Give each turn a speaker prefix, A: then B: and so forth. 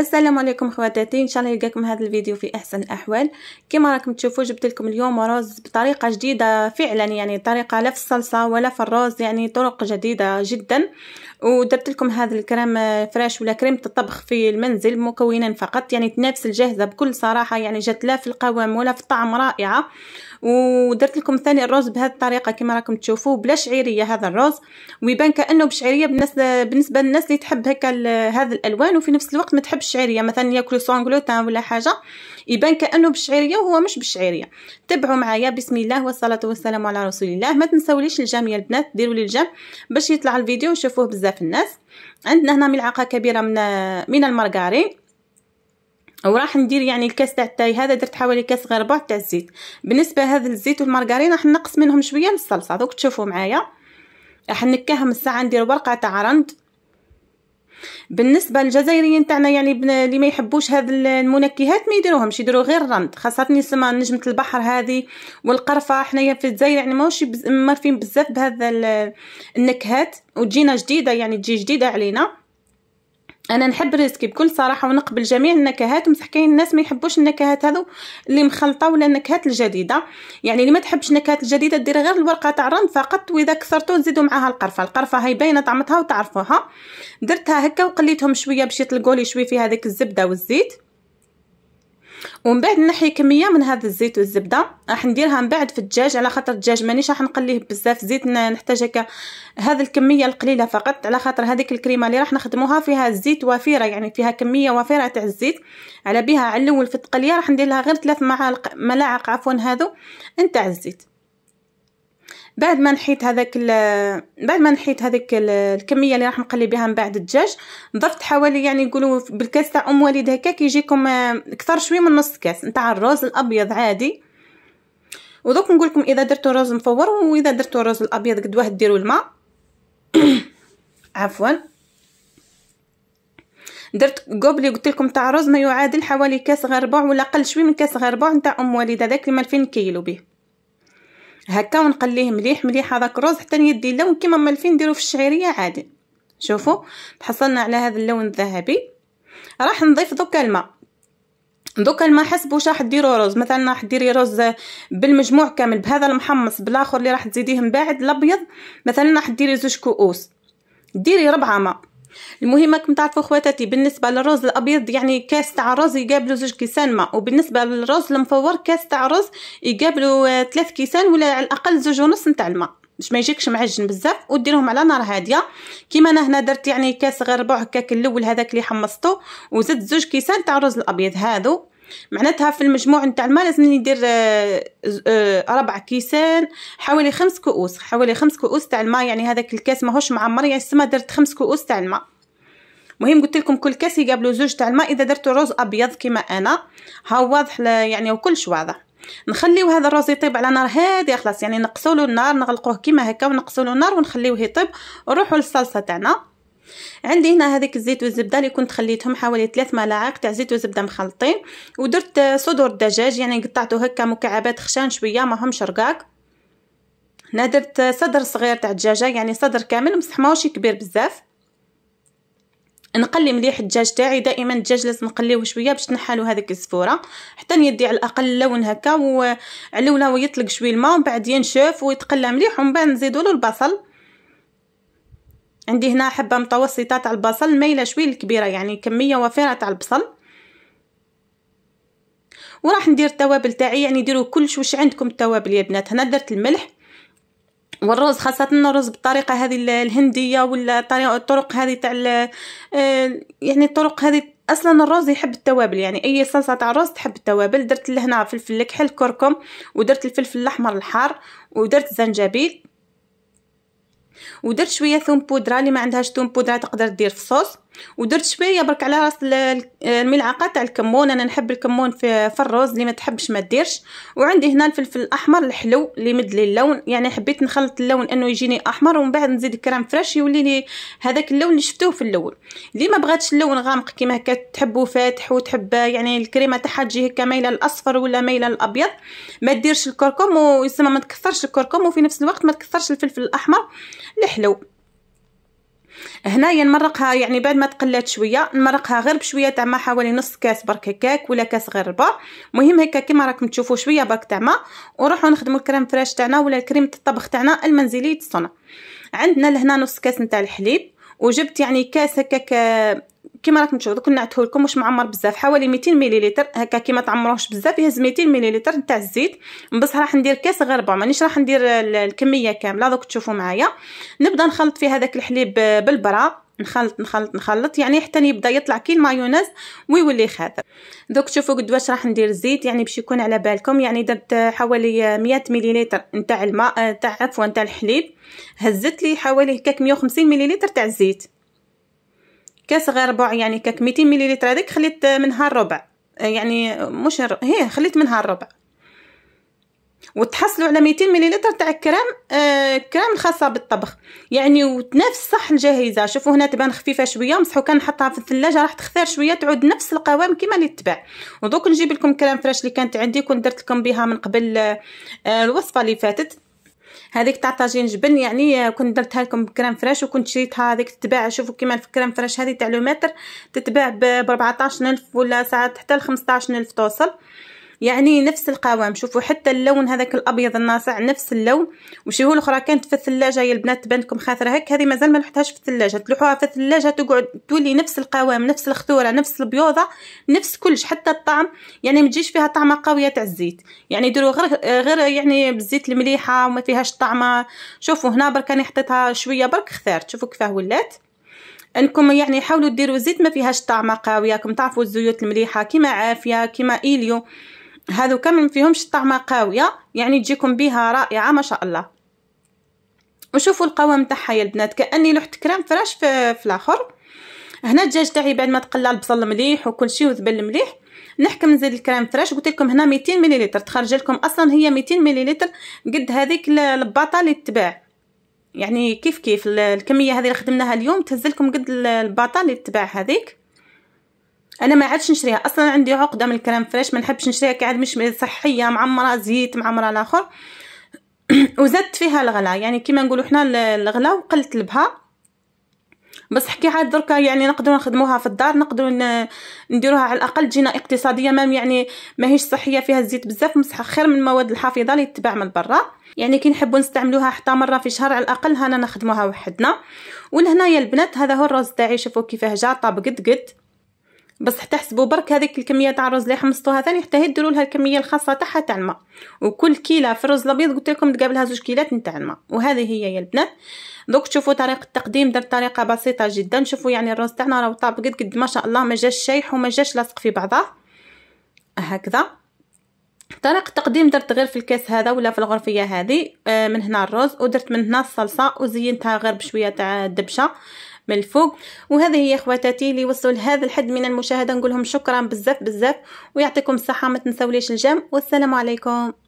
A: السلام عليكم خواتاتي ان شاء الله يلقاكم هذا الفيديو في احسن الاحوال كما راكم تشوفوا جبت لكم اليوم رز بطريقه جديده فعلا يعني طريقه لا في الصلصه ولا في الرز يعني طرق جديده جدا ودرت لكم هذا الكريم فريش ولا كريمه الطبخ في المنزل مكونا فقط يعني تنافس الجاهزه بكل صراحه يعني جات لا في القوام ولا في الطعم رائعه ودرت لكم ثاني الرز بهذه الطريقه كما راكم تشوفوا بلا شعيريه هذا الرز ويبان كانه بشعيريه بالنسبه للناس اللي تحب هكا هذه الالوان وفي نفس الوقت ما تحبش بالشعيريه مثلا ياكلوا سون غلوتان ولا حاجه يبان كانه بالشعيريه وهو مش بالشعيريه تبعوا معايا بسم الله والصلاه والسلام على رسول الله ما تنساوليش الجام يا البنات ديروا لي الجام باش يطلع الفيديو ويشوفوه بزاف الناس عندنا هنا ملعقه كبيره من من المارغرين وراح ندير يعني الكاس تاع التاي هذا درت حوالي كاس غير ربع تاع الزيت بالنسبه هذا الزيت والمارغرين راح نقص منهم شويه للصلصه دوك تشوفوا معايا راح نكهم الساعه ندير ورقه تاع رند بالنسبه للجزائريين تاعنا يعني اللي ما يحبوش هذه المنكهات ما يديروهمش يديروا غير الرمد خاصه سما نجمه البحر هذه والقرفه حنايا في الجزائر يعني ماهوش مارفين بزاف بهذا النكهات وتجينا جديده يعني تجي جديده علينا انا نحب الريسكي بكل صراحه ونقبل جميع النكهات ومسح كاين الناس ما يحبوش النكهات هذو اللي مخلطه ولا النكهات الجديده يعني اللي ما تحبش النكهات الجديده ديري غير الورقه تاع الرند فقط واذا كثرتو تزيدوا معاها القرفه القرفه هي باينه طعمتها وتعرفوها درتها هكا وقليتهم شويه باش يطلقوا لي شويه في هذيك الزبده والزيت ومن بعد نحي كميه من هذا الزيت والزبده راح نديرها من بعد في الدجاج على خاطر الدجاج مانيش راح نقليه بزاف زيت نحتاج هكا هذه الكميه القليله فقط على خاطر هذيك الكريمه اللي راح نخدموها فيها الزيت وفيره يعني فيها كميه وفيره تاع الزيت على بها على الاول في التقليه راح ندير لها غير ثلاث ملاعق ملاعق عفوا هذو نتاع الزيت بعد ما نحيت هذاك بعد ما نحيت هذيك الكميه اللي راح نقلي بها من بعد الدجاج ضفت حوالي يعني يقولوا بالكاس تاع ام وليد هكاك يجيكم آه، اكثر شويه من نص كاس نتاع الرز الابيض عادي ودوك نقول لكم اذا درتو رز مفور واذا درتو رز الابيض قد واحد ديروا الماء عفوا درت قبلي قلت لكم تاع رز ما يعادل حوالي كاس غير ربع ولا اقل شويه من كاس غير ربع نتاع ام وليد هذاك اللي 2000 كيلو به هكا ونقليه مليح مليح هذاك الرز حتى يدي اللون كيما مالفين نديرو في الشعيريه عادي شوفوا تحصلنا على هذا اللون الذهبي راح نضيف دوكا الماء دوكا الماء حسب واش راح ديروا رز مثلا راح ديري رز بالمجموع كامل بهذا المحمص بالاخر اللي راح تزيديه من بعد الابيض مثلا راح ديري زوج كؤوس ديري ربعه ماء المهم راكم تعرفوا خواتاتي بالنسبه للرز الابيض يعني كاس تاع رز يقابلوا زوج كيسان ماء وبالنسبه للرز المفور كاس تاع رز يقابلوا ثلاث كيسان ولا على الاقل زوج ونص نتاع الماء باش ما يجيكش معجن بزاف وديرهم على نار هاديه كيما انا هنا درت يعني كاس غير ربع هكاك الاول هذاك اللي حمصته وزدت زوج كيسان تاع الرز الابيض هادو معناتها في المجموع نتاع الماء لازمني ندير آه، آه، ربع كيسان حوالي خمس كؤوس حوالي خمس كؤوس تاع الماء يعني هذاك الكاس ماهوش معمر يعني السما درت خمس كؤوس تاع الماء مهم قلت لكم كل كاس يقابلو زوج تاع الماء اذا درتو روز ابيض كيما انا ها واضح يعني وكلش واضح نخليو هذا الروز يطيب على نار هاديه خلاص يعني نقصولو النار نغلقوه كيما هكا ونقصولو النار ونخليوه يطيب نروحو للصلصه تاعنا عندي هنا هذيك الزيت والزبده اللي كنت خليتهم حوالي 3 ملاعق تاع زيت وزبده مخلطين ودرت صدور الدجاج يعني قطعته هكا مكعبات خشان شويه ماهمش رقاق هنا درت صدر صغير تاع الدجاجه يعني صدر كامل بصح ماهوش كبير بزاف نقلي مليح الدجاج تاعي دائما الدجاج لازم نقليوه شويه باش تنحلو هذيك الزفوره حتى يدي على الاقل لون هكا وعلى ولا يطلق شويه الماء ومن بعد ينشف ويتقلى مليح ومن بعد نزيدوا له البصل عندي هنا حبة متوسطة تاع البصل مايلة شوي الكبيرة يعني كمية وفيرة تاع البصل وراح ندير التوابل تاعي يعني ديروا كلش واش عندكم التوابل يا بنات هنا درت الملح والرز خاصة الرز بالطريقة هذه الهندية ولا الطرق هذه تاع آه، يعني الطرق هذه اصلا الرز يحب التوابل يعني اي صلصه تاع الرز تحب التوابل درت لهنا فلفل الكحل كركم ودرت الفلفل الاحمر الحار ودرت زنجبيل ودرت شويه ثوم بودره اللي ما عندهاش ثوم بودره تقدر دير في صوص ودرت شويه برك على راس الملعقه تاع الكمون انا نحب الكمون في, في الروز اللي ما تحبش ما ديرش وعندي هنا الفلفل الاحمر الحلو اللي مدلي اللون يعني حبيت نخلط اللون انه يجيني احمر ومن بعد نزيد كريم فريش يولي لي هذاك اللون اللي شفتوه في الاول اللي ما بغاتش اللون غامق كيما هكا تحبو فاتح وتحب يعني الكريمه تاعها تجي هكا مايله للاصفر ولا مايله للابيض ما ديرش الكركم ويسمى ما تكثرش الكركم وفي نفس الوقت ما تكثرش الفلفل الاحمر الحلو هنايا يعني نمرقها يعني بعد ما تقلات شويه نمرقها غير بشويه تاع ما حوالي نص كاس برك هكاك ولا كاس غير ربع مهم هكا كيما راكم تشوفوا شويه برك تاع ما ونروحوا نخدموا الكريم فراش تاعنا ولا كريمه الطبخ تاعنا المنزلي تصنع عندنا لهنا نص كاس نتاع الحليب وجبت يعني كاس هكاك كما راكم تشوفوا كنا عطيه لكم واش معمر بزاف حوالي 200 مليلتر هكا كيما تعمروهش بزاف يهز 200 مليلتر تاع الزيت بس راح ندير كاس ربع مانيش يعني راح ندير الكميه كامله دوك تشوفوا معايا نبدا نخلط في هذاك الحليب بالبرا نخلط نخلط نخلط يعني حتى يبدا يطلع كي المايونيز ويولي خاطر دوك تشوفوا قدواش راح ندير الزيت يعني باش يكون على بالكم يعني درت حوالي 100 مليلتر نتاع الماء تاع عفوا نتاع الحليب هزت لي حوالي هكاك 150 مليلتر تاع الزيت كاس غير ربع يعني كاك 200 مليلتر هذيك خليت منها الربع آه، يعني مش الربع. هي خليت منها الربع وتحصلوا على 200 مليلتر تاع كرام آه كرام الخاصه بالطبخ يعني وتنافس صح الجاهزه شوفوا هنا تبان خفيفه شويه كان نحطها في الثلاجه راح تختار شويه تعود نفس القوام كما اللي تباع ودوك نجيب لكم كرام فريش اللي كانت عندي كنت درت لكم بها من قبل آه الوصفه اللي فاتت هذيك تاع طاجين جبن يعني كنت درتها لكم بكريم فريش وكنت شريتها هذيك تتباع شوفوا كيما كريم فريش هذه تاع لو متر تتباع ب 14000 ولا ساعات حتى ل 15000 توصل يعني نفس القوام شوفوا حتى اللون هذاك الابيض الناصع نفس اللون وشهو الاخرى كانت في الثلاجه يا البنات بانكم خاثره هك هذه مازال ما لحتهاش في الثلاجه تلوحوها في الثلاجه تقعد تولي نفس القوام نفس الخثوره نفس البيوضه نفس كلش حتى الطعم يعني ما تجيش فيها طعمه قويه تاع الزيت يعني ديروا غير غير يعني بالزيت المليحه وما فيهاش طعمه شوفوا هنا برك انا حطيتها شويه برك خثرت شوفوا كيفاه ولات انكم يعني حاولوا ديروا زيت ما فيهاش طعمه قويه كم تعرفوا الزيوت المليحه كيما عافيه كيما ايليو كامل ما فيهمش طعمه قاويه يعني تجيكم بها رائعه ما شاء الله وشوفوا القوام تاعها يا البنات كاني لوحت كريم فراش في, في الاخر هنا الدجاج تاعي بعد ما تقلى البصل مليح وكل شيء وذبل مليح نحكم نزيد الكريم فراش قلت لكم هنا 200 مليلتر تخرج لكم اصلا هي 200 مليلتر قد هذيك الباطا اللي تباع يعني كيف كيف الكميه هذه اللي خدمناها اليوم تهز لكم قد الباطا اللي تباع هذيك انا ما عادش نشريها اصلا عندي عقده من الكريم فريش ما نحبش نشريها كاع مش صحيه معمره زيت معمره الاخر وزدت فيها الغلا يعني كيما نقولوا حنا الغلا وقلت لبها بصح كي عاد دركا يعني نقدروا نخدموها في الدار نقدروا نديروها على الاقل جينا اقتصاديه مام يعني ماهيش صحيه فيها الزيت بزاف بصح خير من المواد الحافظه اللي تتباع من برا يعني كي نحبوا نستعملوها حتى مره في شهر على الاقل هنا نخدموها وحدنا ولهنايا البنات هذا هو الرز تاعي شوفوا كيفاه جا طاب قد قد بس تحسبوا برك هذيك الكميه تاع الرز اللي حمصتوها ثاني حتى هي لها الكميه الخاصه تاعها تاع الماء وكل كيله في الرز الابيض قلت لكم تقابلها زوج كيلات نتاع الماء وهذه هي يا البنات دوك تشوفوا طريقه التقديم درت طريقه بسيطه جدا شوفوا يعني الرز تاعنا راه طاب قد قد ما شاء الله ما جاش شايح وما جاش لاصق في بعضه هكذا طريقه التقديم درت غير في الكاس هذا ولا في الغرفيه هذه آه، من هنا الرز ودرت من هنا الصلصه وزينتها غير بشويه تاع الدبشه من الفوق وهذه هي اخواتاتي اللي وصلوا لهذا الحد من المشاهده نقول لهم شكرا بزاف بزاف ويعطيكم الصحه ما تنساوليش الجيم والسلام عليكم